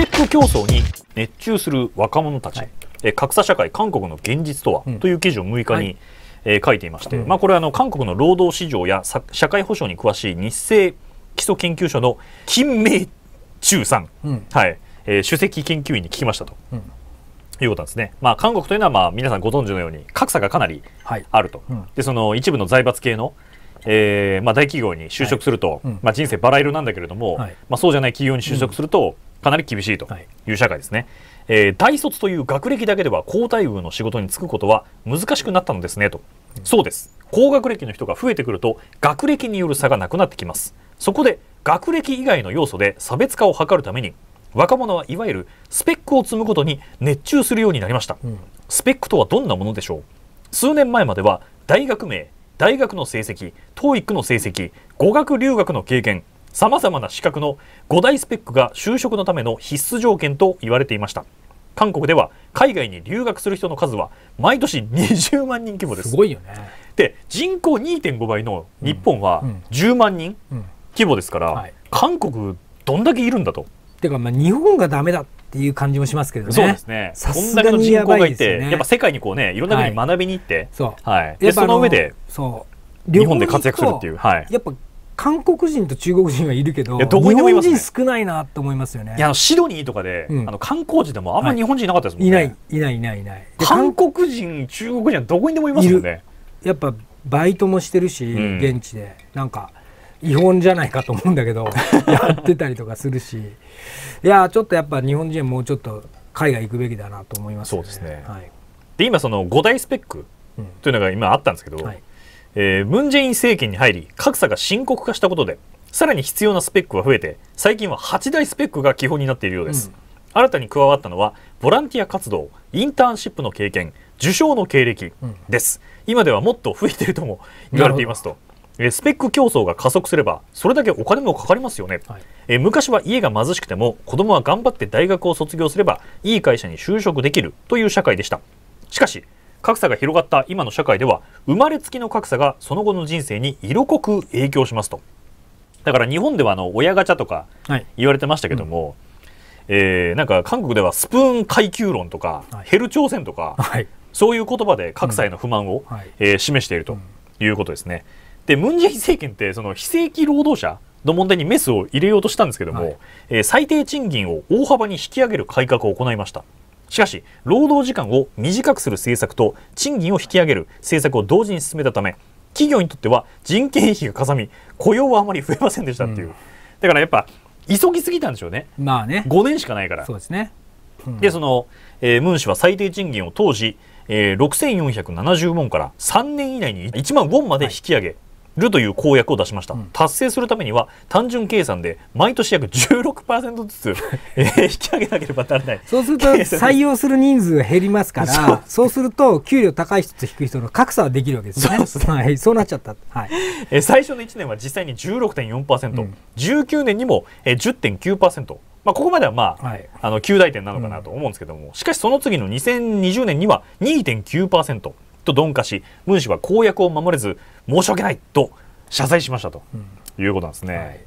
ペック競争に熱中する若者たち、はい、え格差社会韓国の現実とは、うん、という記事を6日に、はい、えー、書いていまして、うん、まあ、これはあの韓国の労働市場や社会保障に詳しい日清基礎研究所の金明中さん、うん、はいえー、首席研究員に聞きましたと。いうことなんですね、まあ、韓国というのはまあ皆さんご存知のように格差がかなりあると、はい、でその一部の財閥系のえーまあ、大企業に就職すると、はいうん、まあ、人生バラ色なんだけれども、はい、まあ、そうじゃない企業に就職すると、かなり厳しいという社会ですね、はい、えー、大卒という学歴だけでは高待遇の仕事に就くことは難しくなったのですねと、うん、そうです高学歴の人が増えてくると学歴による差がなくなってきますそこで学歴以外の要素で差別化を図るために若者はいわゆるスペックを積むことに熱中するようになりました、うん、スペックとはどんなものでしょう数年前までは大学名大学の成績 TOEIC の成績語学留学の経験さまざまな資格の5大スペックが就職のための必須条件と言われていました韓国では海外に留学する人の数は毎年20万人規模ですすごいよねで人口2.5倍の日本は10万人規模ですから、うんうんうんはい、韓国どんだけいるんだとていうかまあ日本がダメだっていう感じもしますけどね。そうですね。さすがに人口がいて、ね、やっぱ世界にこうね、いろんな国に学びに行って、はい、はい、でその上でそう日本で活躍するっていう、はい、やっぱ韓国人と中国人はいるけど、どこにもいます、ね、日本人少ないなと思いますよね。いやシドニーとかで、うん、あの観光地でもあんま日本人いなかったですもんね。はい、ないいないいないいない。韓国人中国人はどこにでもいますよね。やっぱバイトもしてるし、うん、現地でなんか違法じゃないかと思うんだけど やってたりとかするし、いやちょっとやっぱ日本人もうちょっと海外行くべきだなと思います、ね、そうですね。はい、で今その5大スペックというのが今あったんですけど。うんはいえムン・ジェイン政権に入り格差が深刻化したことでさらに必要なスペックは増えて最近は8大スペックが基本になっているようです、うん、新たに加わったのはボランティア活動インターンシップの経験受賞の経歴です、うん、今ではもっと増えているとも言われていますとスペック競争が加速すればそれだけお金もかかりますよね、はい、え昔は家が貧しくても子供は頑張って大学を卒業すればいい会社に就職できるという社会でしたしかし格差が広がった今の社会では生まれつきの格差がその後の人生に色濃く影響しますとだから日本ではあの親ガチャとか言われてましたけども、はいうん、えー、なんか韓国ではスプーン階級論とか、はい、ヘル朝鮮とか、はい、そういう言葉で格差への不満を、うん、えー、示しているということですね。でムン・ジェイン政権ってその非正規労働者の問題にメスを入れようとしたんですけども、はい、えー、最低賃金を大幅に引き上げる改革を行いました。しかし労働時間を短くする政策と賃金を引き上げる政策を同時に進めたため企業にとっては人件費がかさみ雇用はあまり増えませんでしたっていう、うん、だからやっぱ急ぎすぎたんでしょうねまあね5年しかないからそうですね、うん、でその、えー、ムン氏は最低賃金を当時、えー、6470ウォンから3年以内に1万ウォンまで引き上げ、はいるという公約を出しました、うん、達成するためには単純計算で毎年約16%ずつ引き上げなければならないそうすると採用する人数が減りますからそうすると給料高い人と低い人の格差はできるわけですねそうはい、そうなっちゃった、はい、え最初の1年は実際に 16.4%19、うん、19年にも10.9%まあ、ここまではまあ、はい、あの9大点なのかなと思うんですけども、うん、しかしその次の2020年には2.9%、と鈍化しムン氏は公約を守れず申し訳ないと謝罪しましたと、うん、いうことなんですね。はい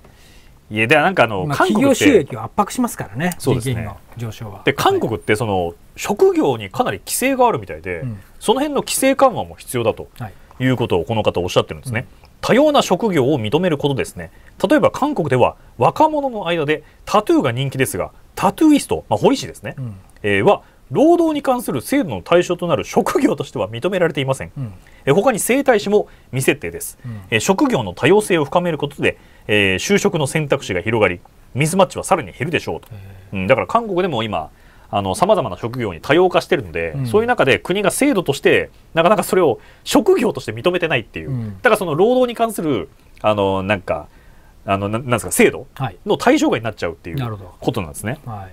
いやではなんかあの、まあ、企業収益を圧迫しますからね、そうですね上昇は。で、韓国ってその、職業にかなり規制があるみたいで、うん、その辺の規制緩和も必要だということをこの方おっしゃってるんですね。うん、多様な職業を認めることですね。例えば韓国では若者の間でタトゥーが人気ですが、タトゥーイスト、まあ、彫りですね、うん、えー、は労働に関する制度の対象となる職業としては認められていません、うん、え他に整体師も未設定です、うん、え職業の多様性を深めることで、えー、就職の選択肢が広がりミスマッチはさらに減るでしょうと、うん、だから韓国でも今さまざまな職業に多様化してるので、うん、そういう中で国が制度としてなかなかそれを職業として認めてないっていう、うん、だからその労働に関するあのなんかあのなんですか制度の対象外になっちゃうっていうことなんですね。は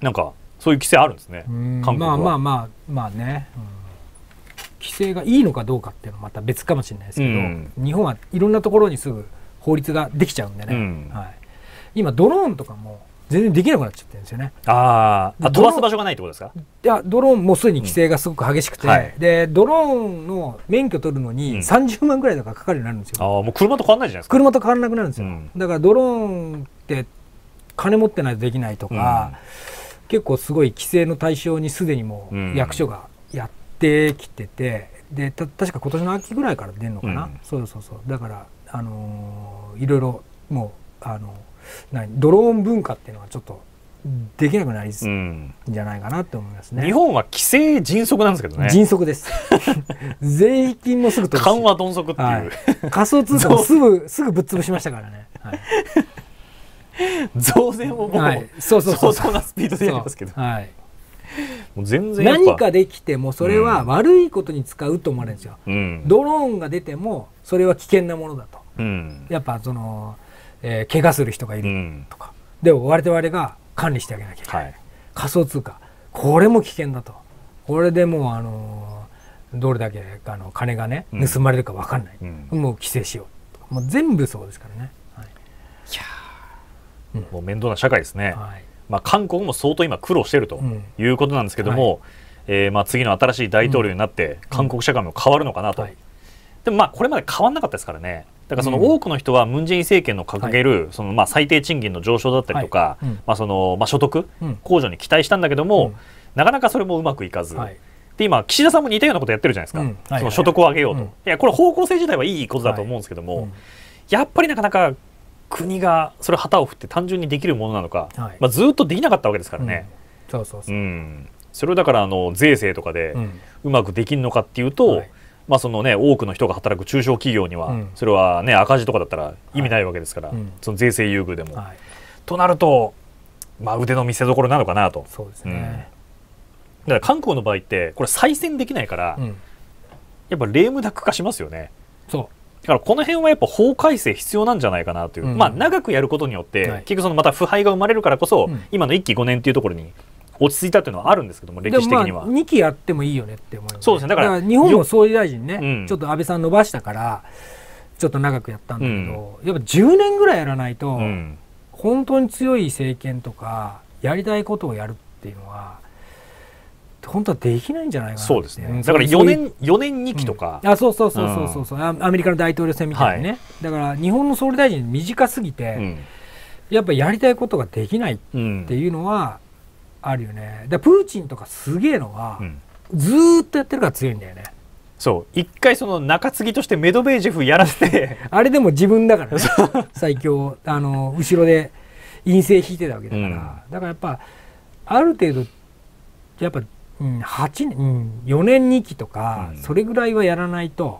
い、なんかそういう規制あるんですねまあまあまあまあね、うん、規制がいいのかどうかっていうのはまた別かもしれないですけど、うん、日本はいろんなところにすぐ法律ができちゃうんでね、うん、はい、今ドローンとかも全然できなくなっちゃってるんですよねああ飛ばす場所がないってことですかいやドローンもすでに規制がすごく激しくて、うんはい、でドローンの免許取るのに30万ぐらいだからかかるようになるんですよ、ああもう車と変わらないじゃないですか車と変わらなくなるんですよ、だからドローンって金持ってないとできないとか、うん結構すごい規制の対象にすでにもう役所がやってきてて、でた確か今年の秋ぐらいから出るのかな、うん、そうそうそうだから、あのー、いろいろもう、あのドローン文化っていうのはちょっとできなくなりす、うん、じゃないかなって思いますね日本は規制迅速なんですけどね迅速です 税金もすぐ緩和鈍足っていう、はい、仮想通貨をすぐすぐぶっ潰しましたからね、はい増税ももう、はい、そうそうそ当なスピードでやりますけど、はい、もう全然何かできてもそれは悪いことに使うと思われるんですよ、うん、ドローンが出てもそれは危険なものだと、うん、やっぱその、えー、怪我する人がいるとか、うん、で我々が管理してあげなきゃいけない、はい、仮想通貨これも危険だとこれでもうあのどれだけあの金がね盗まれるか分かんない、もう規制しようもう全部そうですからね。もう面倒な社会ですね、はい、まあ、韓国も相当今苦労しているということなんですけども、はい、えー、まあ、次の新しい大統領になって、韓国社会も変わるのかなと、はい、でもまあこれまで変わらなかったですからねだからその多くの人はムン・ジェイン政権の掲げる、そのまあ最低賃金の上昇だったりとか、まあそのまあ、所得控除に期待したんだけども、なかなかそれもうまくいかず、で今、岸田さんも似たようなことやってるじゃないですか、うんはいはい、その所得を上げようと、うん、いやこれ、方向性自体はいいことだと思うんですけども、はいうん、やっぱりなかなか国がそれ旗を振って単純にできるものなのか、はい、まあ、ずっとできなかったわけですからね。うん、そうそうそう、うん、それをだからあの税制とかでうまくできるのかっていうと、はい、まあそのね、多くの人が働く中小企業には、それは、ね、赤字とかだったら意味ないわけですから、はい、その税制優遇でも。となると、まあ、腕の見せ所なのかなと。そうですね、だから韓国の場合ってこれ再選できないから、やっぱレームダック化しますよね。そうだからこの辺はやっぱ法改正必要なんじゃないかなという、うん、まあ長くやることによって、はい、結局そのまた腐敗が生まれるからこそ、うん、今の1期5年というところに落ち着いたというのはあるんですけども歴史的には、まあ、2期やってもいいよねって思います、ね、そうですねだから日本も総理大臣ね、ちょっと安倍さん伸ばしたからちょっと長くやったんだけど、やっぱ10年ぐらいやらないと、本当に強い政権とかやりたいことをやるっていうのは本当はできないんじゃないかなそうですねだから4年4年2期とか、うん、あそうそうそうそうそうそう、ん、アメリカの大統領選みたいにね、はい、だから日本の総理大臣短すぎて、うん、やっぱやりたいことができないっていうのはあるよね、だプーチンとかすげえのは、ずっとやってるから強いんだよねそう一回その中継ぎとしてメドベージェフやらせて あれでも自分だからね最強あの後ろで陰性引いてたわけだから、だからやっぱある程度やっぱうん、8年、うん、4年2期とか、それぐらいはやらないと、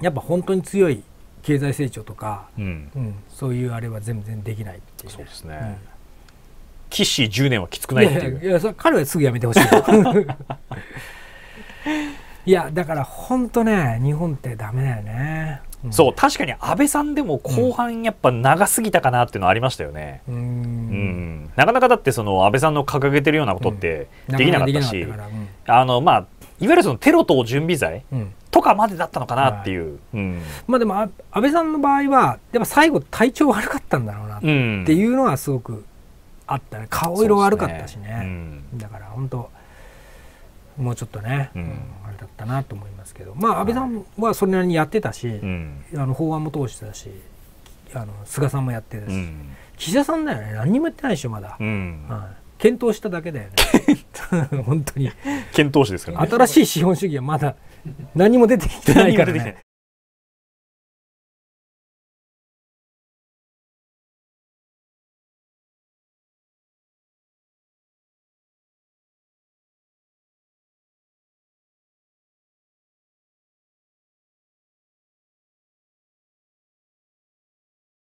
やっぱ本当に強い経済成長とか、うんそういうあれは全然できないっていう、そうですね、岸10年はきつくないっていういやいや彼はすぐやめてほしい いやだから本当ね日本ってだめだよねそう確かに安倍さんでも後半やっぱ長すぎたかなっていうのはありましたよね、うん、うん、なかなかだってその安倍さんの掲げてるようなことってできなかったし、あのまあいわゆるそのテロ等準備罪とかまでだったのかなっていう、まあ、でも安倍さんの場合はやっぱ最後体調悪かったんだろうなっていうのはすごくあったね顔色悪かったしね、ね、だから本当もうちょっとね、うん、あれだったなと思いますけど、まあ、安倍さんはそれなりにやってたし、あの法案も通してたしあの菅さんもやってたし、うん、岸田さんだよね何にもやってないでしょまだ、はい、検討しただけだよね 本当に検討士ですから、ね、新しい資本主義はまだ何も出てきてないからね